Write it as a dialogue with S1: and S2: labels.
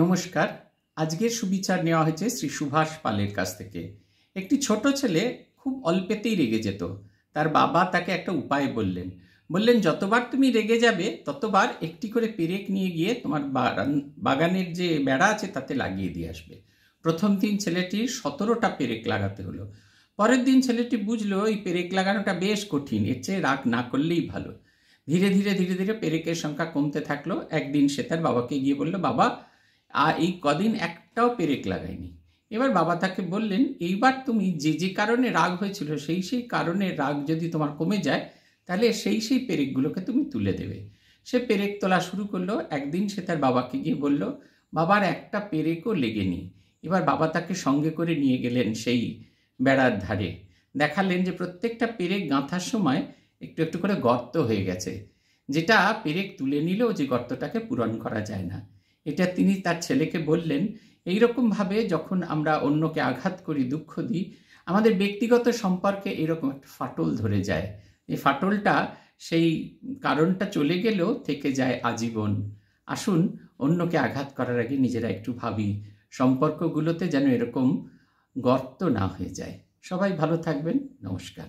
S1: নমস্কার আজকের সুবিচার নেওয়া হয়েছে শ্রী সুভাষ পালের কাছ থেকে একটি ছোট ছেলে খুব অল্পেতেই রেগে যেত তার বাবা তাকে একটা উপায় বললেন বললেন যতবার তুমি রেগে যাবে ততবার একটি করে পেরেক নিয়ে গিয়ে তোমার বাগানের যে বেড়া আছে তাতে লাগিয়ে দিয়ে আসবে প্রথম দিন ছেলেটির সতেরোটা পেরেক লাগাতে হলো পরের দিন ছেলেটি বুঝলো এই পেরেক লাগানোটা বেশ কঠিন এর চেয়ে রাগ না করলেই ভালো ধীরে ধীরে ধীরে ধীরে পেরেকের সংখ্যা কমতে থাকলো একদিন সে তার বাবাকে গিয়ে বললো বাবা আর এই কদিন একটাও পেরেক লাগায়নি এবার বাবা তাকে বললেন এইবার তুমি যে যে কারণে রাগ হয়েছিল সেই সেই কারণে রাগ যদি তোমার কমে যায় তাহলে সেই সেই পেরেকগুলোকে তুমি তুলে দেবে সে পেরেক তোলা শুরু করলো একদিন সে তার বাবাকে গিয়ে বলল বাবার একটা পেরেকও লেগেনি এবার বাবা তাকে সঙ্গে করে নিয়ে গেলেন সেই বেড়ার ধারে দেখালেন যে প্রত্যেকটা পেরেক গাঁথার সময় একটু একটু করে গর্ত হয়ে গেছে যেটা পেরেক তুলে নিলেও যে গর্তটাকে পূরণ করা যায় না এটা তিনি তার ছেলেকে বললেন এই ভাবে যখন আমরা অন্যকে আঘাত করি দুঃখ দিই আমাদের ব্যক্তিগত সম্পর্কে এরকম একটা ফাটল ধরে যায় এই ফাটলটা সেই কারণটা চলে গেলেও থেকে যায় আজীবন আসুন অন্যকে আঘাত করার আগে নিজেরা একটু ভাবি সম্পর্কগুলোতে যেন এরকম গর্ত না হয়ে যায় সবাই ভালো থাকবেন নমস্কার